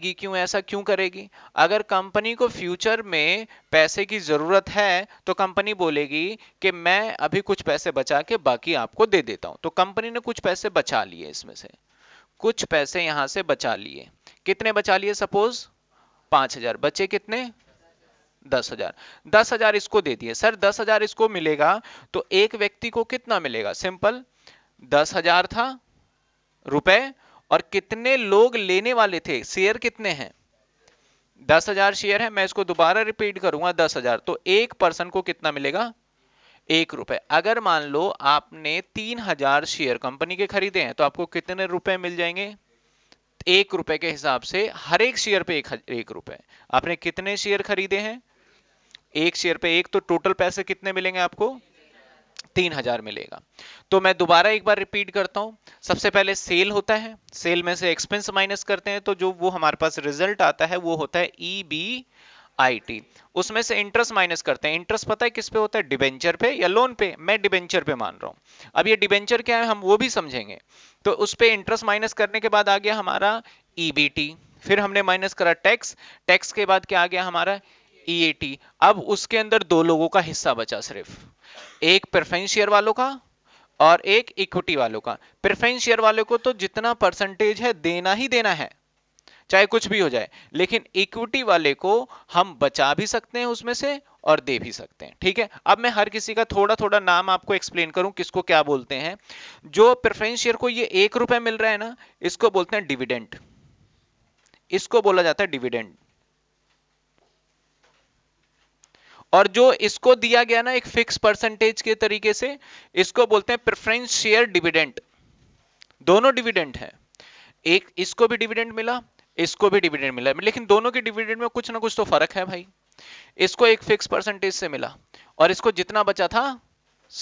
करेगी क्यों ऐसा क्यों करेगी अगर कंपनी को फ्यूचर में पैसे की ज़रूरत है तो कंपनी बोलेगी कि मैं अभी कुछ पैसे बचा के बाकी आपको दे देता हूं तो कंपनी ने कुछ पैसे बचा लिए इसमें से कुछ पैसे यहां से बचा लिए कितने बचा लिए सपोज पांच हजार बचे कितने दस हजार दस हजार इसको दे दिए सर दस हजार इसको मिलेगा तो एक व्यक्ति को कितना मिलेगा सिंपल दस हजार था रुपए और कितने लोग लेने वाले थे शेयर कितने हैं दस हजार शेयर है मैं इसको दोबारा रिपीट करूंगा दस हजार तो एक पर्सन को कितना मिलेगा एक रुपए अगर मान लो आपने तीन हजार शेयर कंपनी के खरीदे हैं तो आपको कितने रुपए मिल जाएंगे एक रुपए के हिसाब से हर एक शेयर पे एक, एक रुपए आपने कितने शेयर खरीदे हैं एक शेयर पे एक तो टोटल पैसे कितने मिलेंगे आपको तीन हजार मिलेगा तो मैं दोबारा एक बार रिपीट करता हूं सबसे पहले सेल होता है सेल में से एक्सपेंस माइनस करते हैं तो जो वो हमारे पास रिजल्ट आता है वो होता है ई बी आई टी उसमें से इंटरेस्ट माइनस करते हैं इंटरेस्ट पता है किस पे होता है डिबेंचर पे या लोन पे मैं डिबेंचर पे मान रहा हूं अब ये डिबेंचर क्या है हम वो भी समझेंगे तो उस पर इंटरेस्ट माइनस करने के बाद आ गया हमारा ई बी टी फिर हमने माइनस करा टैक्स टैक्स के बाद क्या आ गया हमारा ईएटी e अब उसके अंदर दो लोगों का हिस्सा बचा सिर्फ एक प्रेफरेंस शेयर वालों का और एक इक्विटी वालों का प्रेफरेंस शेयर वालों को तो जितना परसेंटेज है देना ही देना है चाहे कुछ भी हो जाए लेकिन इक्विटी वाले को हम बचा भी सकते हैं उसमें से और दे भी सकते हैं ठीक है अब मैं हर किसी का थोड़ा थोड़ा नाम आपको एक्सप्लेन करूं किसको क्या बोलते हैं जो प्रेफरेंस शेयर को ये एक रुपए मिल रहा है ना इसको बोलते हैं डिविडेंट इसको बोला जाता है डिविडेंट और जो इसको दिया गया ना एक फिक्स परसेंटेज के तरीके से इसको बोलते हैं प्रेफरेंस शेयर डिविडेंट दोनों डिविडेंट है एक इसको भी डिविडेंट मिला इसको भी डिविडेंट मिला लेकिन दोनों के डिविडेंट में कुछ ना कुछ तो फर्क है भाई इसको एक फिक्स परसेंटेज से मिला और इसको जितना बचा था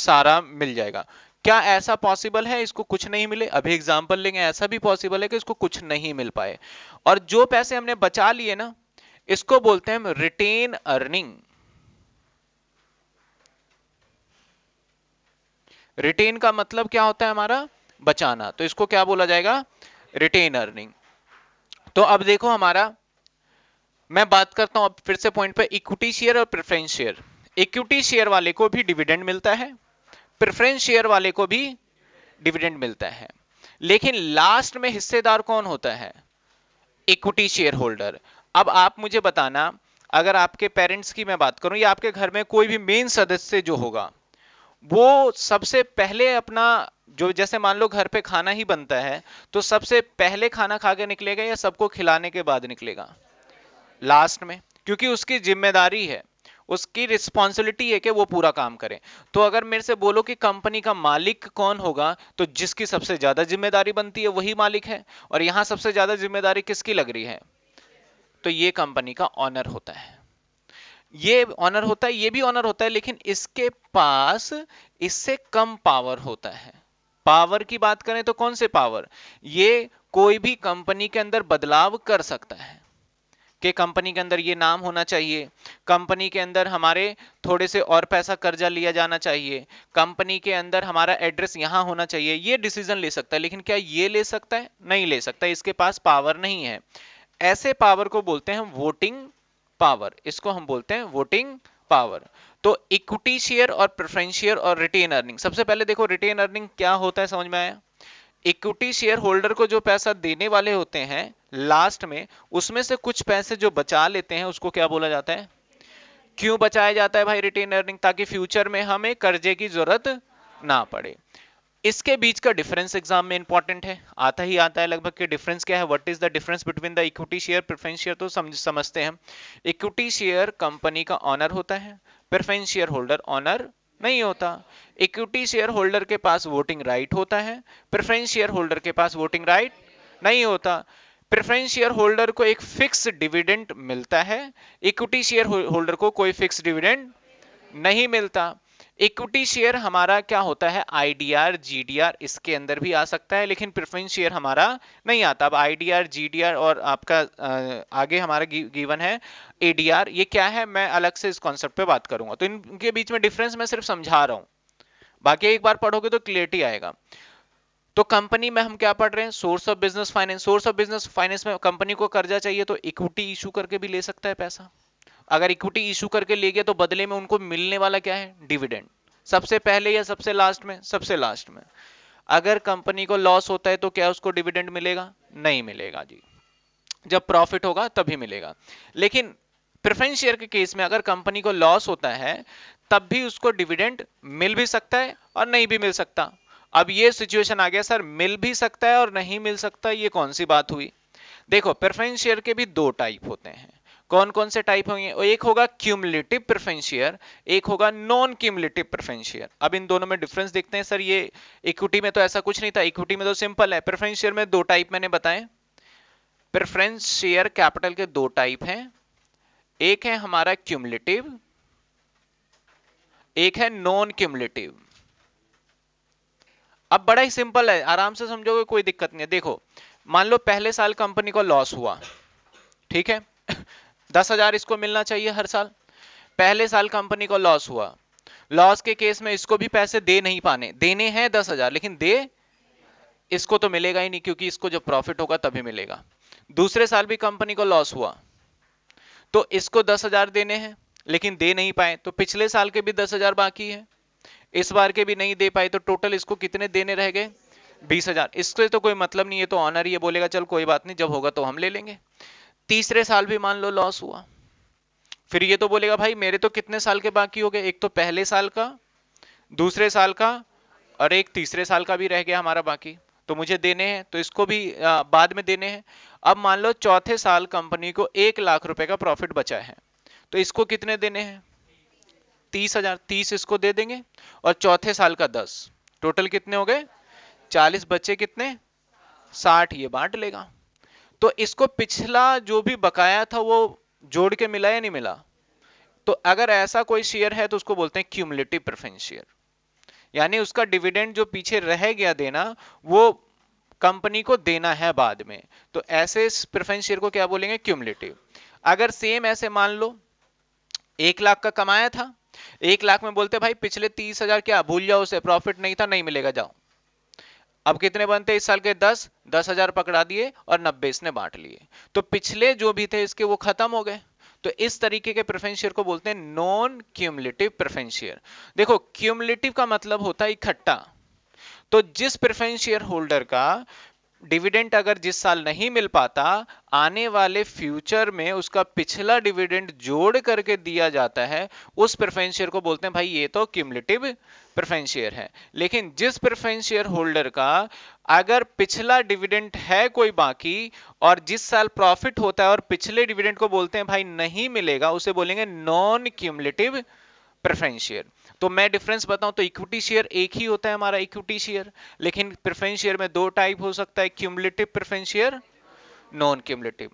सारा मिल जाएगा क्या ऐसा पॉसिबल है इसको कुछ नहीं मिले अभी एग्जाम्पल लेंगे ऐसा भी पॉसिबल है कि इसको कुछ नहीं मिल पाए और जो पैसे हमने बचा लिए ना इसको बोलते हैं हम रिटेन अर्निंग रिटेन का मतलब क्या होता है हमारा बचाना तो इसको क्या बोला जाएगा रिटेन अर्निंग तो अब देखो हमारा मैं बात करता हूं अब फिर से पॉइंट पर इक्विटी शेयर और प्रेफरेंस शेयर इक्विटी शेयर वाले को भी डिविडेंड मिलता है प्रेफरेंस शेयर वाले को भी डिविडेंड मिलता है लेकिन लास्ट में हिस्सेदार कौन होता है इक्विटी शेयर होल्डर अब आप मुझे बताना अगर आपके पेरेंट्स की मैं बात करूं या आपके घर में कोई भी मेन सदस्य जो होगा वो सबसे पहले अपना जो जैसे मान लो घर पे खाना ही बनता है तो सबसे पहले खाना खा के निकलेगा या सबको खिलाने के बाद निकलेगा लास्ट में क्योंकि उसकी जिम्मेदारी है उसकी रिस्पॉन्सिबिलिटी है कि वो पूरा काम करे तो अगर मेरे से बोलो कि कंपनी का मालिक कौन होगा तो जिसकी सबसे ज्यादा जिम्मेदारी बनती है वही मालिक है और यहां सबसे ज्यादा जिम्मेदारी किसकी लग रही है तो ये कंपनी का ऑनर होता है ये ऑनर होता है ये भी ऑनर होता है लेकिन इसके पास इससे कम पावर होता है पावर की बात करें तो कौन से पावर ये कोई भी कंपनी के अंदर बदलाव कर सकता है कि कंपनी के अंदर ये नाम होना चाहिए कंपनी के अंदर हमारे थोड़े से और पैसा कर्जा लिया जाना चाहिए कंपनी के अंदर हमारा एड्रेस यहाँ होना चाहिए ये डिसीजन ले सकता है लेकिन क्या ये ले सकता है नहीं ले सकता इसके पास पावर नहीं है ऐसे पावर को बोलते हैं वोटिंग पावर इसको हम बोलते हैं वोटिंग पावर तो इक्विटी शेयर और प्रेफरेंस शेयर और रिटेन अर्निंग सबसे पहले देखो रिटेन अर्निंग क्या होता है समझ में आया इक्विटी शेयर होल्डर को जो पैसा देने वाले होते हैं लास्ट में उसमें से कुछ पैसे जो बचा लेते हैं उसको क्या बोला जाता है क्यों बचाया जाता है भाई रिटेन अर्निंग ताकि फ्यूचर में हमें कर्जे की जरूरत ना पड़े इसके बीच का डिफरेंस एग्जाम में इंपॉर्टेंट है आता ही आता है लगभग कि डिफरेंस क्या है what is the difference between the equity share preference share तो समझ समझते हैं इक्विटी शेयर कंपनी का ऑनर होता है प्रेफरेंस शेयर होल्डर ऑनर नहीं होता इक्विटी शेयर होल्डर के पास वोटिंग राइट right होता है प्रेफरेंस शेयर होल्डर के पास वोटिंग राइट right नहीं होता प्रेफरेंस शेयर होल्डर को एक फिक्स डिविडेंड मिलता है इक्विटी शेयर होल्डर को कोई फिक्स डिविडेंड नहीं मिलता इक्विटी शेयर हमारा क्या होता है आईडीआर जीडीआर इसके अंदर भी आ सकता है लेकिन प्रेफरेंस शेयर हमारा नहीं आता अब आईडीआर जीडीआर और आपका आगे हमारा गिवन है एडीआर ये क्या है मैं अलग से इस कॉन्सेप्ट पे बात करूंगा तो इनके बीच में डिफरेंस मैं सिर्फ समझा रहा हूँ बाकी एक बार पढ़ोगे तो क्लियरिटी आएगा तो कंपनी में हम क्या पढ़ रहे हैं source of business finance source of business finance में कंपनी को कर्जा चाहिए तो इक्विटी इशू करके भी ले सकता है पैसा अगर इक्विटी इशू करके ले गया तो बदले में उनको मिलने वाला क्या है डिविडेंड सबसे पहले या सबसे लास्ट में सबसे लास्ट में अगर कंपनी को लॉस होता है तो क्या उसको डिविडेंड मिलेगा नहीं मिलेगा जी जब प्रॉफिट होगा तभी मिलेगा लेकिन प्रेफरेंस शेयर के केस में अगर कंपनी को लॉस होता है तब भी उसको डिविडेंड मिल भी सकता है और नहीं भी मिल सकता अब ये सिचुएशन आ गया सर मिल भी सकता है और नहीं मिल सकता ये कौन सी बात हुई देखो प्रेफरेंस शेयर के भी दो टाइप होते हैं कौन कौन से टाइप होंगे एक होगा क्यूमलेटिव प्रिफेंशियर एक होगा नॉन क्यूमलेटिव प्रिफेंशियर अब इन दोनों में डिफरेंस देखते हैं सर ये इक्विटी में तो ऐसा कुछ नहीं था इक्विटी में तो सिंपल है प्रिफेंशियर में दो टाइप मैंने बताए प्रेफरेंस शेयर कैपिटल के दो टाइप हैं एक है हमारा क्यूमलेटिव एक है नॉन क्यूमलेटिव अब बड़ा ही सिंपल है आराम से समझोगे कोई दिक्कत नहीं है देखो मान लो पहले साल कंपनी को लॉस हुआ ठीक है दस हजार इसको मिलना चाहिए हर साल पहले साल कंपनी को लॉस हुआ लॉस के केस में इसको भी पैसे दे नहीं पाने देने हैं दस हजार लेकिन दे इसको तो मिलेगा ही नहीं क्योंकि इसको जब प्रॉफिट होगा तभी मिलेगा दूसरे साल भी कंपनी को लॉस हुआ तो इसको दस हजार देने हैं लेकिन दे नहीं पाए तो पिछले साल के भी दस हजार बाकी है इस बार के भी नहीं दे पाए तो टोटल इसको कितने देने रह गए बीस हजार इससे तो कोई मतलब नहीं है तो ऑनर ये बोलेगा चल कोई बात नहीं जब होगा तो हम ले लेंगे तीसरे साल भी मान लो लॉस हुआ फिर ये तो बोलेगा भाई मेरे तो कितने साल के बाकी हो गए एक तो पहले साल का दूसरे साल का और एक तीसरे साल का भी रह गया हमारा बाकी तो मुझे देने हैं तो इसको भी आ, बाद में देने हैं अब मान लो चौथे साल कंपनी को एक लाख रुपए का प्रॉफिट बचा है तो इसको कितने देने हैं तीस हजार तीस इसको दे देंगे और चौथे साल का दस टोटल कितने हो गए चालीस बच्चे कितने साठ ये बांट लेगा तो इसको पिछला जो भी बकाया था वो जोड़ के मिला या नहीं मिला तो अगर ऐसा कोई शेयर है तो उसको बोलते हैं क्यूमलेटिव प्रेफरेंस शेयर यानी उसका डिविडेंड जो पीछे रह गया देना वो कंपनी को देना है बाद में तो ऐसे प्रेफरेंस शेयर को क्या बोलेंगे क्यूमलेटिव अगर सेम ऐसे मान लो एक लाख का कमाया था एक लाख में बोलते भाई पिछले तीस हजार क्या भूल जाओ उसे प्रॉफिट नहीं था नहीं मिलेगा जाओ अब कितने बनते इस साल के दस दस हजार पकड़ा दिए और नब्बे इसने बांट लिए तो पिछले जो भी थे इसके वो खत्म हो गए तो इस तरीके के प्रेफेंशियर को बोलते हैं नॉन क्यूमलेटिव प्रेफेंशियर शेयर देखो क्यूमलेटिव का मतलब होता है इकट्ठा तो जिस प्रेफेंशियर होल्डर का डिविडेंड अगर जिस साल नहीं मिल पाता आने वाले फ्यूचर में उसका पिछला डिविडेंड जोड़ करके दिया जाता है उस प्रेफरेंस शेयर को बोलते हैं भाई ये तो क्यूमलेटिव प्रेफरेंस शेयर है लेकिन जिस प्रेफरेंस शेयर होल्डर का अगर पिछला डिविडेंड है कोई बाकी और जिस साल प्रॉफिट होता है और पिछले डिविडेंड को बोलते हैं भाई नहीं मिलेगा उसे बोलेंगे नॉन क्यूमलेटिव प्रेफरेंस शेयर तो मैं डिफरेंस बताऊं तो इक्विटी शेयर एक ही होता है हमारा इक्विटी शेयर लेकिन प्रिफरेंस शेयर में दो टाइप हो सकता है cumulative preference share non cumulative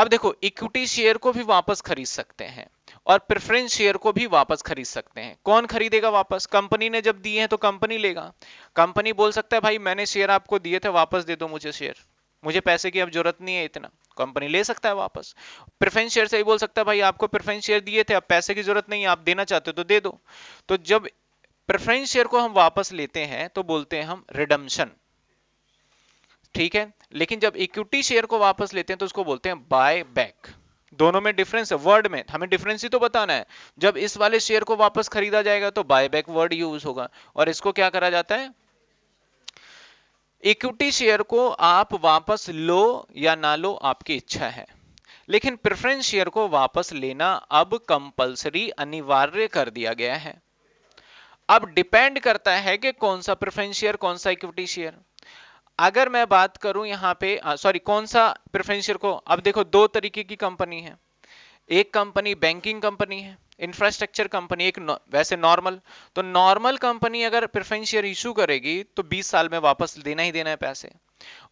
अब देखो इक्विटी शेयर को भी वापस खरीद सकते हैं और प्रेफरेंस शेयर को भी वापस खरीद सकते हैं कौन खरीदेगा वापस कंपनी ने जब दिए हैं तो कंपनी लेगा कंपनी बोल सकता है भाई मैंने शेयर आपको दिए थे वापस दे दो मुझे शेयर मुझे पैसे की अब जरूरत नहीं है इतना कंपनी ले सकता है वापस प्रेफरेंस शेयर से ही बोल सकता है भाई आपको प्रेफरेंस शेयर दिए थे अब पैसे की जरूरत नहीं है आप देना चाहते हो तो दे दो तो जब प्रेफरेंस शेयर को हम वापस लेते हैं तो बोलते हैं हम रिडम्शन ठीक है लेकिन जब इक्विटी शेयर को वापस लेते हैं तो उसको बोलते हैं बाय बैक दोनों में डिफरेंस है वर्ड में हमें डिफरेंस ही तो बताना है जब इस वाले शेयर को वापस खरीदा जाएगा तो बाय बैक वर्ड यूज होगा और इसको क्या करा जाता है इक्विटी शेयर को आप वापस लो या ना लो आपकी इच्छा है लेकिन प्रेफरेंस शेयर को वापस लेना अब कंपलसरी अनिवार्य कर दिया गया है अब डिपेंड करता है कि कौन सा प्रेफरेंस शेयर कौन सा इक्विटी शेयर अगर मैं बात करूं यहां पे सॉरी कौन सा प्रेफरेंस शेयर को अब देखो दो तरीके की कंपनी है एक कंपनी बैंकिंग कंपनी है इंफ्रास्ट्रक्चर कंपनी एक वैसे नॉर्मल तो नॉर्मल कंपनी अगर प्रेफरेंशियल इशू करेगी तो 20 साल में वापस देना ही देना है पैसे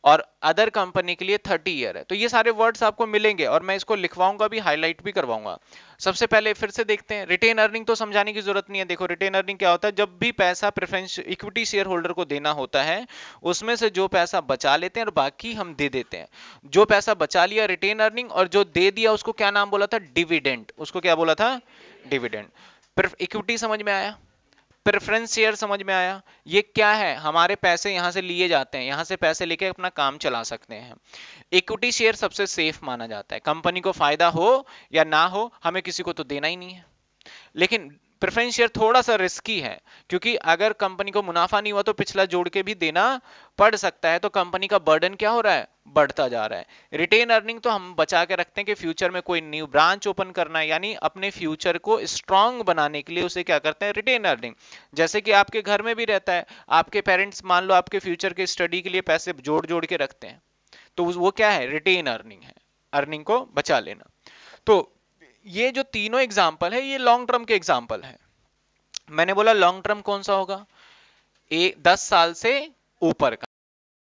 और अदर कंपनी के लिए थर्टी ईयर है तो ये सारे वर्ड्स आपको मिलेंगे और मैं इसको लिखवाऊंगा भी हाईलाइट भी करवाऊंगा सबसे पहले फिर से देखते हैं रिटेन अर्निंग तो समझाने की जरूरत नहीं है देखो रिटेन अर्निंग क्या होता है जब भी पैसा प्रेफरेंस इक्विटी शेयर होल्डर को देना होता है उसमें से जो पैसा बचा लेते हैं और बाकी हम दे देते हैं जो पैसा बचा लिया रिटेन अर्निंग और जो दे दिया उसको क्या नाम बोला था डिविडेंट उसको क्या बोला था डिविडेंट इक्विटी समझ में आया प्रेफरेंस शेयर समझ में आया ये क्या है हमारे पैसे यहाँ से लिए जाते हैं यहाँ से पैसे लेके अपना काम चला सकते हैं इक्विटी शेयर सबसे सेफ माना जाता है कंपनी को फायदा हो या ना हो हमें किसी को तो देना ही नहीं है लेकिन प्रेफरेंस शेयर थोड़ा सा रिस्की है क्योंकि अगर कंपनी को मुनाफा नहीं हुआ तो पिछला जोड़ के भी देना पड़ सकता है तो कंपनी का बर्डन क्या हो रहा है बढ़ता जा रहा है रिटेन अर्निंग तो हम बचा के रखते हैं कि फ्यूचर में कोई न्यू ब्रांच ओपन करना है यानी अपने फ्यूचर को स्ट्रांग बनाने के लिए उसे क्या करते हैं रिटेन अर्निंग जैसे कि आपके घर में भी रहता है आपके पेरेंट्स मान लो आपके फ्यूचर के स्टडी के लिए पैसे जोड़ जोड़ के रखते हैं तो वो क्या है रिटेन अर्निंग है अर्निंग को बचा लेना तो ये जो तीनों एग्जाम्पल है ये लॉन्ग टर्म के एग्जाम्पल है मैंने बोला लॉन्ग टर्म कौन सा होगा ए दस साल से ऊपर का